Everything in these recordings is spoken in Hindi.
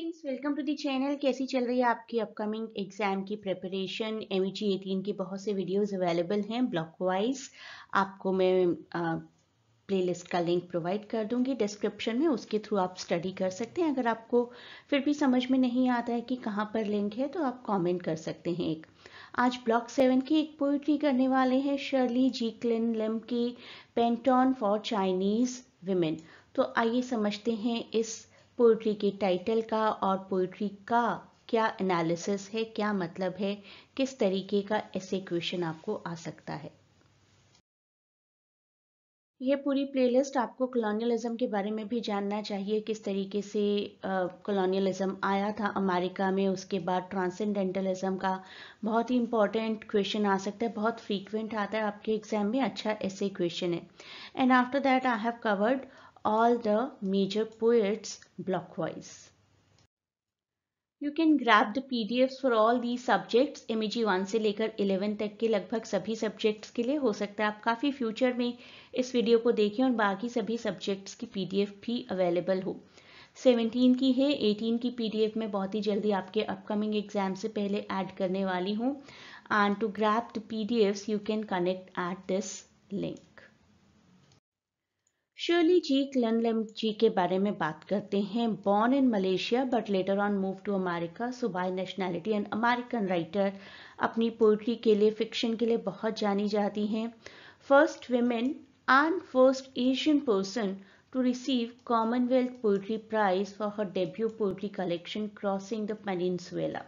Friends welcome to the channel कैसी चल रही है आपकी अपकमिंग एग्ज़ाम की प्रिपरेशन एम ई एटीन के बहुत से वीडियोस अवेलेबल हैं ब्लॉक वाइज आपको मैं प्लेलिस्ट का लिंक प्रोवाइड कर दूंगी डिस्क्रिप्शन में उसके थ्रू आप स्टडी कर सकते हैं अगर आपको फिर भी समझ में नहीं आता है कि कहाँ पर लिंक है तो आप कॉमेंट कर सकते हैं एक आज ब्लॉक सेवन की एक पोइट्री करने वाले हैं शर्ली जी क्लिन लिम की पेंटॉन फॉर चाइनीज़ विमेन तो आइए समझते हैं इस पोइट्री के टाइटल का और पोइट्री का क्या एनालिसिस है क्या मतलब है किस तरीके का ऐसे क्वेश्चन आपको आ सकता है यह पूरी प्लेलिस्ट आपको कॉलोनियलिज्म के बारे में भी जानना चाहिए किस तरीके से कॉलोनियलिज्म आया था अमेरिका में उसके बाद ट्रांसेंडेंटलिज्म का बहुत ही इंपॉर्टेंट क्वेश्चन आ सकता है बहुत फ्रीक्वेंट आता है आपके एग्जाम में अच्छा ऐसे क्वेश्चन है and after that I have covered all the major poets blockwise. You can grab the P for all the subjects M G one से लेकर इलेवन तक के लगभग सभी सब्जेक्ट्स के लिए हो सकता है आप काफ़ी फ्यूचर में इस वीडियो को देखें और बाकी सभी सब्जेक्ट्स की पी भी अवेलेबल हो 17 की है एटीन की पी में बहुत ही जल्दी आपके अपकमिंग एग्जाम से पहले एड करने वाली हूँ and to grab the P you can connect at this link Shirley जी क्लन जी के बारे में बात करते हैं born in Malaysia but later on move to America so nationality and American writer अपनी पोइट्री के लिए फिक्शन के लिए बहुत जानी जाती हैं first women and first Asian person to receive Commonwealth poetry prize for her debut poetry collection crossing the peninsula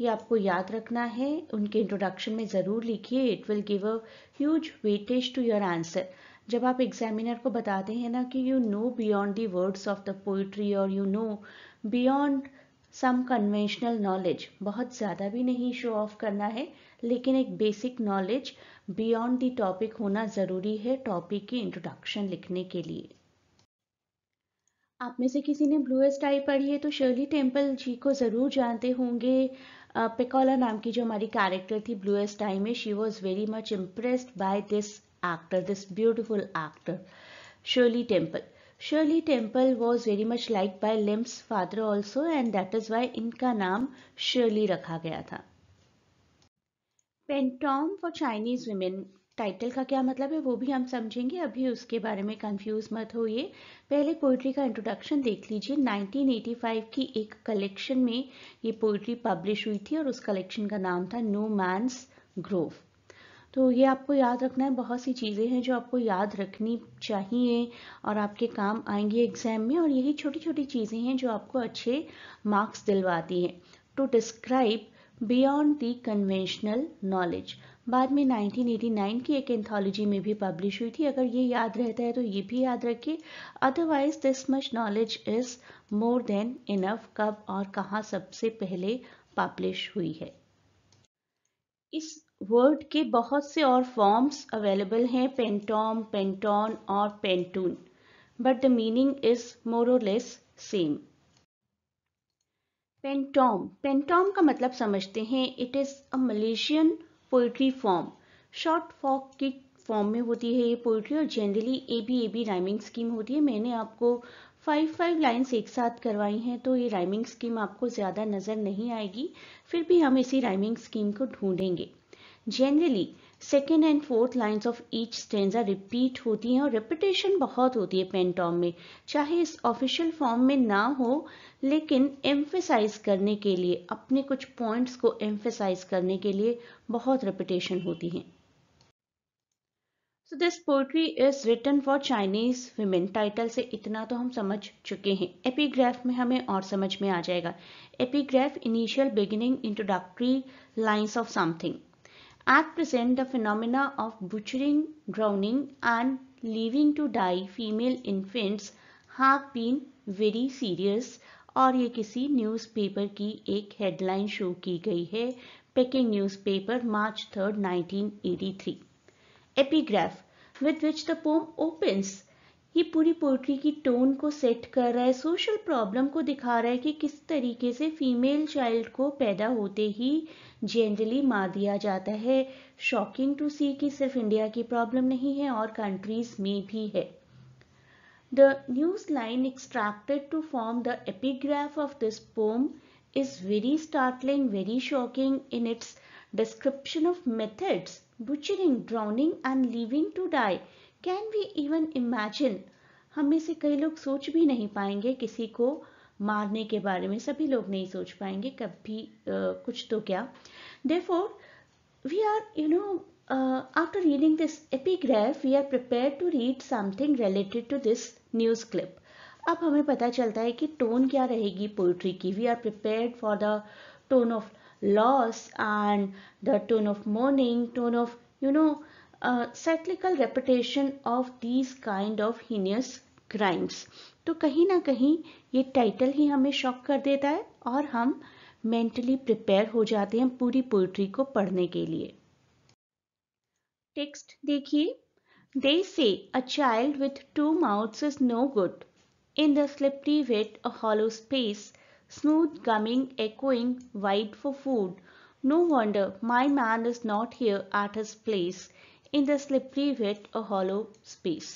ये आपको याद रखना है उनके इंट्रोडक्शन में ज़रूर लिखिए it will give a huge weightage to your answer जब आप एग्जामिनर को बताते हैं ना कि you know beyond the words of the poetry और you know beyond some conventional knowledge बहुत ज़्यादा भी नहीं शो ऑफ करना है लेकिन एक basic knowledge beyond the topic होना ज़रूरी है टॉपिक की इंट्रोडक्शन लिखने के लिए आप में से किसी ने ब्लूएस्ट आई पढ़ी है तो शर्ली टेम्पल जी को ज़रूर जानते होंगे पिकोला नाम की जो हमारी कैरेक्टर थी ब्लूएस्ट आई में she was very much impressed by this actor, this beautiful actor, Shirley Temple. Shirley Temple was very much liked by Limp's father also and that is why inka naam Shirley rakha gaya tha pentom for chinese women title का क्या मतलब है वो भी हम समझेंगे अभी उसके बारे में कंफ्यूज मत होइए पहले पोइट्री का इंट्रोडक्शन देख लीजिए 1985 की एक कलेक्शन में ये पोइट्री पब्लिश हुई थी और उस कलेक्शन का नाम था नो मैंस ग्रोव तो ये आपको याद रखना है बहुत सी चीज़ें हैं जो आपको याद रखनी चाहिए और आपके काम आएंगे एग्ज़ाम में और यही छोटी छोटी चीज़ें हैं जो आपको अच्छे मार्क्स दिलवाती हैं to describe beyond the conventional knowledge बाद में 1989 की एक एंथोलॉजी में भी पब्लिश हुई थी अगर ये याद रहता है तो ये भी याद रखिए otherwise this much knowledge is more than enough कब और कहाँ सबसे पहले पब्लिश हुई है इस वर्ड के बहुत से और फॉर्म्स अवेलेबल हैं पेंटॉम पेंटॉन और pantoon but the meaning is more less same pantoum pantoum का मतलब समझते हैं it is a Malaysian poetry form short folk की फॉर्म में होती है ये पोइट्री और generally A B A B rhyming scheme होती है मैंने आपको फाइव फाइव लाइन्स एक साथ करवाई हैं तो ये राइमिंग स्कीम आपको ज़्यादा नज़र नहीं आएगी फिर भी हम इसी राइमिंग स्कीम को ढूंढेंगे generally second and fourth lines of each stanza repeat होती हैं और रिपीटेशन बहुत होती है पेंटॉम में चाहे इस ऑफिशियल फॉर्म में ना हो लेकिन एम्फेसाइज करने के लिए अपने कुछ पॉइंट्स को एम्फेसाइज करने के लिए बहुत रिपीटेशन होती है so this poetry is written for Chinese women title से इतना तो हम समझ चुके हैं एपीग्राफ में हमें और समझ में आ जाएगा epigraph initial beginning introductory lines of something at present the phenomena of butchering, drowning and leaving to die female infants have been very serious और ये किसी न्यूज़पेपर की एक हेडलाइन शो की गई है Peking newspaper March 3, 1983. Epigraph with which the poem opens ये पूरी पोइट्री की टोन को सेट कर रहा है सोशल प्रॉब्लम को दिखा रहा है कि किस तरीके से फीमेल चाइल्ड को पैदा होते ही जनरली मार दिया जाता है शॉकिंग टू सी कि सिर्फ इंडिया की प्रॉब्लम नहीं है और कंट्रीज में भी है the news line extracted to form the epigraph of this poem is very startling very shocking in its description of methods butchering drowning and living to die can we even imagine हम में से कई लोग सोच भी नहीं पाएंगे किसी को मारने के बारे में सभी लोग नहीं सोच पाएंगे कभी uh, कुछ तो क्या therefore we are you know after reading this epigraph we are prepare to read something related to this news clip अब हमें पता चलता है कि टोन क्या रहेगी पोइट्री की we are prepare for the tone of loss and the tone of mourning tone of you know cyclical repetition of these kind of heinous crimes तो कहीं ना कहीं ये टाइटल ही हमें शॉक कर देता है और हम मेंटली प्रिपेयर हो जाते हैं पूरी पोइट्री को पढ़ने के लिए टेक्स्ट देखिए they say a child with two mouths is no good in the slippery wet a hollow space smooth gumming echoing wide for food no wonder my man is not here at his place in the slippery wet a hollow space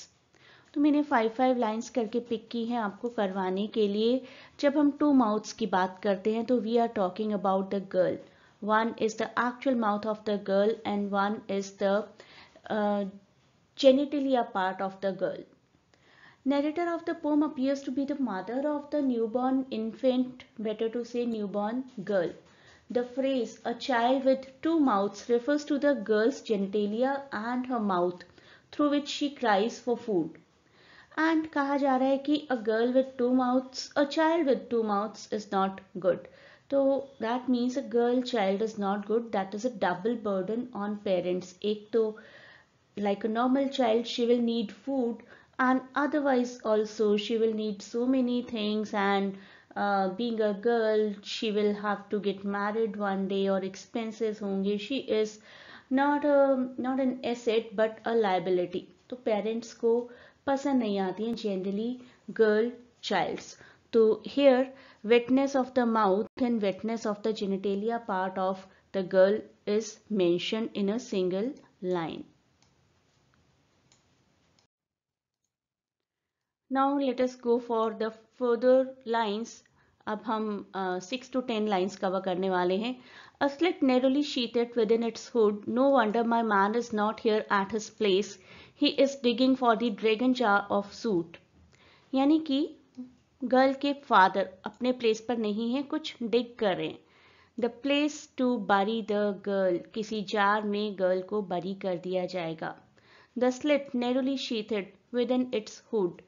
तो मैंने फाइव फाइव लाइन्स करके पिक की हैं आपको करवाने के लिए जब हम टू माउथ्स की बात करते हैं तो we are talking about the girl one is the actual mouth of the girl and one is the part of the girl narrator of the poem appears to be the mother of the new born infant better to say new born girl The phrase a child with two mouths refers to the girl's genitalia and her mouth through which she cries for food. And कहा जा रहा है कि a girl with two mouths, a child with two mouths is not good. So that means a girl child is not good. That is a double burden on parents. एक तो like a normal child she will need food and otherwise also she will need so many things and uh, being a girl she will have to get married one day or expenses honge she is not a not an asset but a liability to parents ko pasand nahi aati generally girl child. to here wetness of the mouth and wetness of the genitalia part of the girl is mentioned in a single line now let us go for the further lines अब हम six to ten lines cover करने वाले हैं A narrowly sheathed within its hood no wonder my man is not here at his place he is digging for the dragon jar of soot यानी कि गर्ल के फादर अपने प्लेस पर नहीं है कुछ डिग कर रहे हैं the place to bury the girl किसी जार में गर्ल को बरी कर दिया जाएगा the slit narrowly sheathed within its hood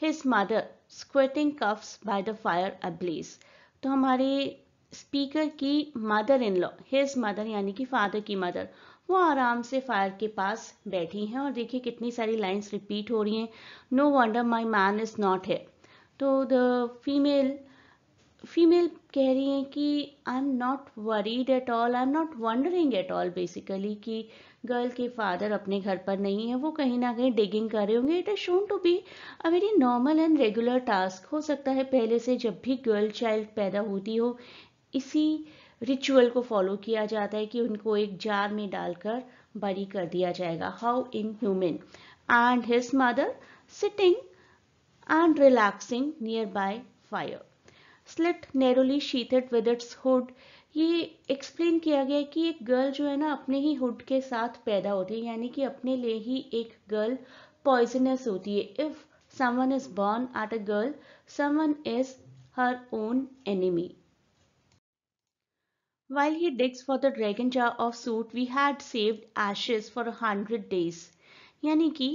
his mother squatting coughs by the fire ablaze तो हमारे स्पीकर की mother in law his mother यानी कि फादर की मदर वो आराम से फायर के पास बैठी हैं और देखिए कितनी सारी लाइंस रिपीट हो रही हैं no wonder my man is not है तो द फीमेल फीमेल कह रही हैं कि I am not worried at all I am not wondering at all basically कि गर्ल के फादर अपने घर पर नहीं है वो कहीं ना कहीं डिगिंग कर रहे होंगे it is shown to be a very normal and regular task हो सकता है पहले से जब भी गर्ल चाइल्ड पैदा होती हो इसी रिचुअल को फॉलो किया जाता है कि उनको एक जार में डालकर बरी कर दिया जाएगा how inhuman and his mother sitting and relaxing near by fire slit narrowly sheathed with its hood ये एक्सप्लेन किया गया कि एक गर्ल जो है ना अपने ही हुड के साथ पैदा होती है यानी कि अपने लिए ही एक गर्ल पॉइजनस होती है if someone is born at a girl someone is her own enemy while he digs for the dragon jar of soot we had saved ashes for hundred days यानी कि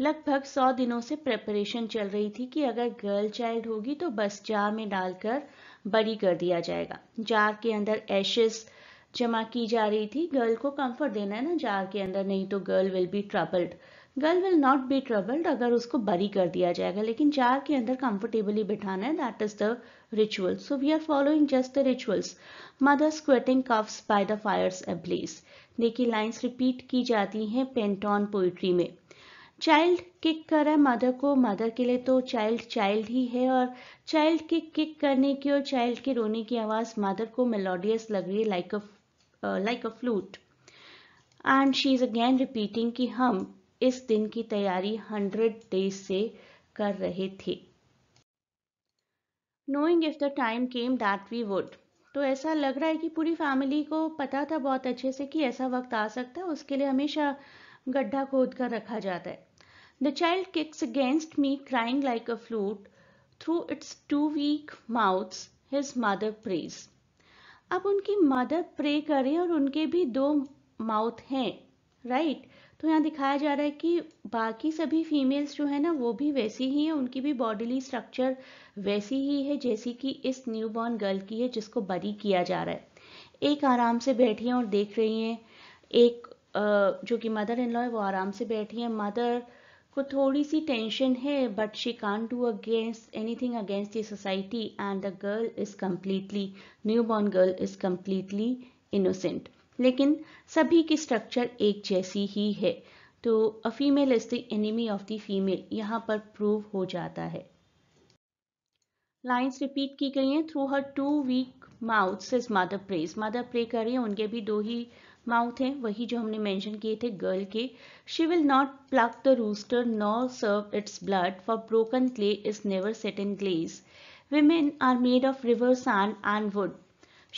लगभग सौ दिनों से प्रेपरेशन चल रही थी कि अगर गर्ल चाइल्ड होगी तो बस जार में डालकर बरी कर दिया जाएगा जार के अंदर एशेस जमा की जा रही थी गर्ल को कंफर्ट देना है ना जार के अंदर नहीं तो girl will be troubled girl will not be troubled अगर उसको बरी कर दिया जाएगा लेकिन जार के अंदर कंफर्टेबली बिठाना है that is the ritual so we are following just the rituals mother squatting coughs by the fire's blaze देखिए लाइन्स रिपीट की जाती हैं पेंटॉन पोइट्री में चाइल्ड किक कर रहा है मदर को मदर के लिए तो चाइल्ड चाइल्ड ही है और चाइल्ड के किक करने की और चाइल्ड के रोने की आवाज़ मदर को मेलोडियस लग रही है like a like a flute and she is again repeating कि हम इस दिन की तैयारी हंड्रेड डेज से कर रहे थे knowing if the time came that we would तो ऐसा लग रहा है कि पूरी फैमिली को पता था बहुत अच्छे से कि ऐसा वक्त आ सकता है उसके लिए हमेशा गड्ढा खोद कर रखा जाता है The child kicks against me crying like a flute. Through its two weak mouths his mother prays. अब उनकी मदर प्रे कर रही है और उनके भी दो माउथ हैं राइट right? तो यहाँ दिखाया जा रहा है कि बाकी सभी फीमेल्स जो है ना वो भी वैसी ही हैं उनकी भी बॉडीली स्ट्रक्चर वैसी ही है जैसी कि इस न्यू बॉर्न गर्ल की है जिसको बरी किया जा रहा है एक आराम से बैठी हैं और देख रही हैं एक जो कि मदर इन लॉ है वो आराम से बैठी हैं मदर को थोड़ी सी टेंशन है but she can't do against anything against the society and the girl is completely new born girl is completely innocent लेकिन सभी की स्ट्रक्चर एक जैसी ही है तो a female is the enemy of the female यहाँ पर प्रूव हो जाता है लाइन्स रिपीट की गई हैं through her two weak mouth is mother prays mother pray कर रही करें उनके भी दो ही माउथ हैं वही जो हमने मेंशन किए थे गर्ल के she will not pluck the rooster nor serve its blood for broken clay is never set in glaze women are made of river sand and wood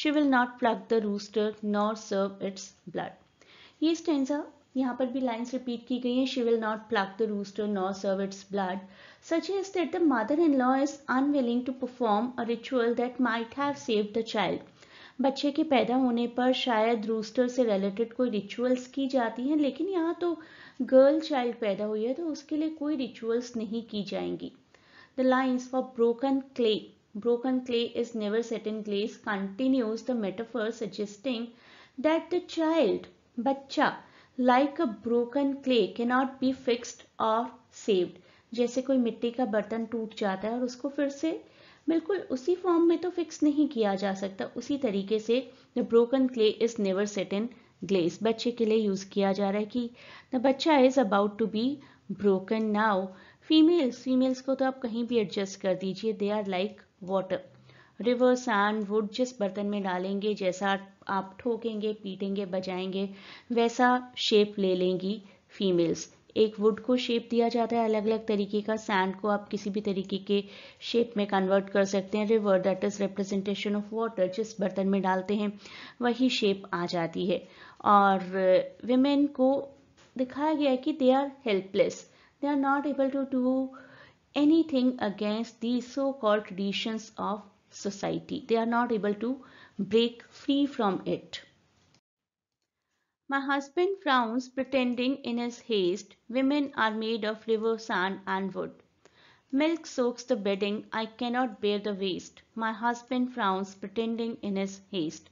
she will not pluck the rooster nor serve its blood ये स्टेंजा यहाँ पर भी लाइन्स रिपीट की गई हैं she will not pluck the rooster nor serve its blood such is that the mother in law is unwilling to perform a ritual that might have save the child बच्चे के पैदा होने पर शायद रूस्टर से रिलेटेड कोई रिचुअल्स की जाती हैं लेकिन यहाँ तो गर्ल चाइल्ड पैदा हुई है तो उसके लिए कोई रिचुअल्स नहीं की जाएंगी the lines for broken clay broken clay is never set in glaze continues the metaphor suggesting that the child बच्चा like a broken clay cannot be fixed और सेव्ड जैसे कोई मिट्टी का बर्तन टूट जाता है और उसको फिर से बिल्कुल उसी फॉर्म में तो फिक्स नहीं किया जा सकता उसी तरीके से the broken clay is never set in glaze बच्चे के लिए यूज़ किया जा रहा है कि द बच्चा is about to be broken now females females को तो आप कहीं भी एडजस्ट कर दीजिए they are like water river sand wood जिस बर्तन में डालेंगे जैसा आप ठोकेंगे पीटेंगे बजाएंगे वैसा शेप ले लेंगी फीमेल्स एक वुड को शेप दिया जाता है अलग अलग तरीके का सैंड को आप किसी भी तरीके के शेप में कन्वर्ट कर सकते हैं river that is representation of water जिस बर्तन में डालते हैं वही शेप आ जाती है और विमेन uh, को दिखाया गया है कि they are helpless they are not able to do anything against the so call traditions of society they are not able to break free from it My husband frowns, pretending in his haste women are made of river sand and wood. Milk soaks the bedding, I cannot bear the waste. My husband frowns, pretending in his haste.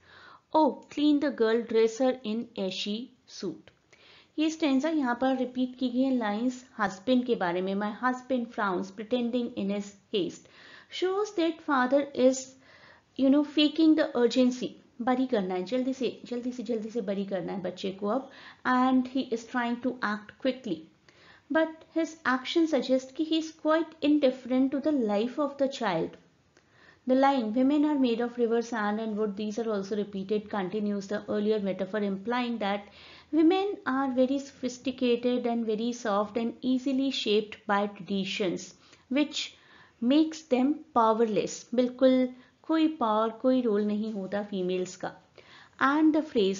Oh, clean the girl, dresser in ashy suit. ये स्टेंजा यहाँ पर रिपीट की गई है लाइंस हस्बैंड के बारे में my husband frowns pretending in his haste shows that father is you know faking the urgency bury करना है जल्दी से जल्दी से जल्दी से बरी करना है बच्चे को अब and he is trying to act quickly but his action suggest कि he is quite indifferent to the life of the child the line women are made of river sand and wood these are also repeated continues the earlier metaphor implying that women are very sophisticated and very soft and easily shaped by traditions which makes them powerless बिल्कुल कोई पावर कोई रोल नहीं होता फीमेल्स का and the phrase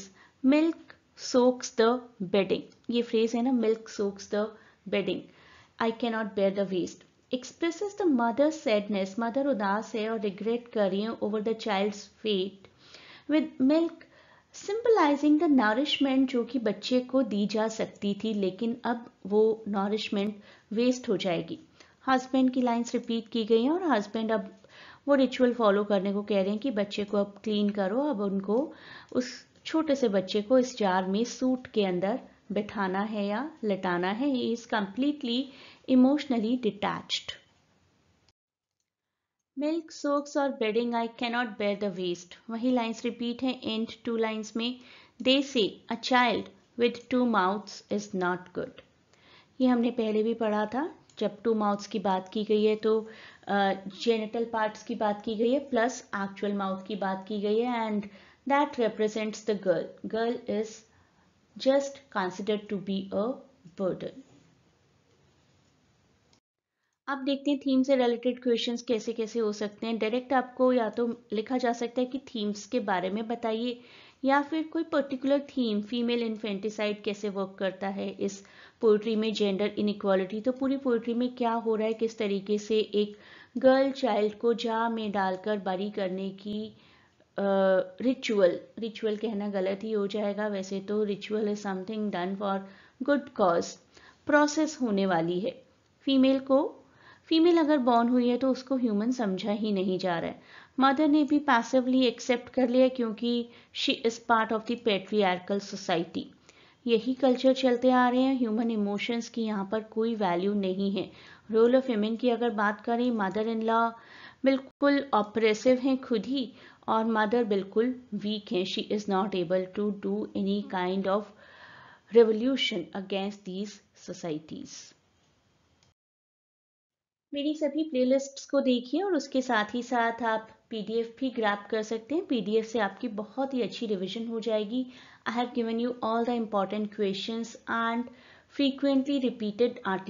milk soaks the bedding ये फ्रेज है ना milk soaks the bedding I can not bear the waste expresses the mother sadness mother उदास है और रिग्रेट कर रही है over the child's fate with milk symbolizing the nourishment जो कि बच्चे को दी जा सकती थी लेकिन अब वो नरिशमेंट वेस्ट हो जाएगी हस्बैंड की लाइंस रिपीट की गई हैं और हस्बैंड अब वो रिचुअल फॉलो करने को कह रहे हैं कि बच्चे को अब क्लीन करो अब उनको उस छोटे से बच्चे को इस जार में सूट के अंदर बिठाना है या लटाना है he is completely emotionally detached milk soaks और bedding I cannot bear the waste वही लाइन्स रिपीट है एंड टू लाइन्स में they say a child with two mouths is not good ये हमने पहले भी पढ़ा था जब टू माउथ्स की बात की गई है तो जेनेटल uh, पार्ट्स की बात की गई है प्लस एक्चुअल माउथ की बात की गई है and that represents the girl girl is just considered to be a burden आप देखते हैं थीम से रिलेटेड क्वेश्चंस कैसे कैसे हो सकते हैं डायरेक्ट आपको या तो लिखा जा सकता है कि थीम्स के बारे में बताइए या फिर कोई पर्टिकुलर थीम फीमेल इन्फेंटिसाइड कैसे वर्क करता है इस पोइट्री में जेंडर इनक्वालिटी तो पूरी पोइट्री में क्या हो रहा है किस तरीके से एक गर्ल चाइल्ड को जा में डालकर बरी करने की रिचुअल रिचुअल कहना गलत ही हो जाएगा वैसे तो ritual is something done for good cause process होने वाली है फीमेल को फीमेल अगर बॉर्न हुई है तो उसको ह्यूमन समझा ही नहीं जा रहा है मदर ने भी पैसिवली एक्सेप्ट कर लिया क्योंकि she is part of the patriarchal society यही कल्चर चलते आ रहे हैं ह्यूमन इमोशंस की यहाँ पर कोई वैल्यू नहीं है रोल ऑफ वेमेन की अगर बात करें मदर इन लॉ बिल्कुल ऑपरेसिव हैं खुद ही और मदर बिल्कुल वीक हैं she is not able to do any kind of revolution against these societies मेरी सभी प्लेलिस्ट्स को देखिए और उसके साथ ही साथ आप पीडीएफ भी ग्रैप कर सकते हैं पीडीएफ से आपकी बहुत ही अच्छी रिविजन हो जाएगी I have given you all the important question and frequently repeated are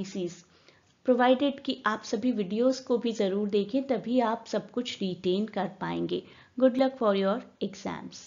provided कि आप सभी वीडियोस को भी ज़रूर देखें तभी आप सब कुछ रिटेन कर पाएंगे good luck for your exams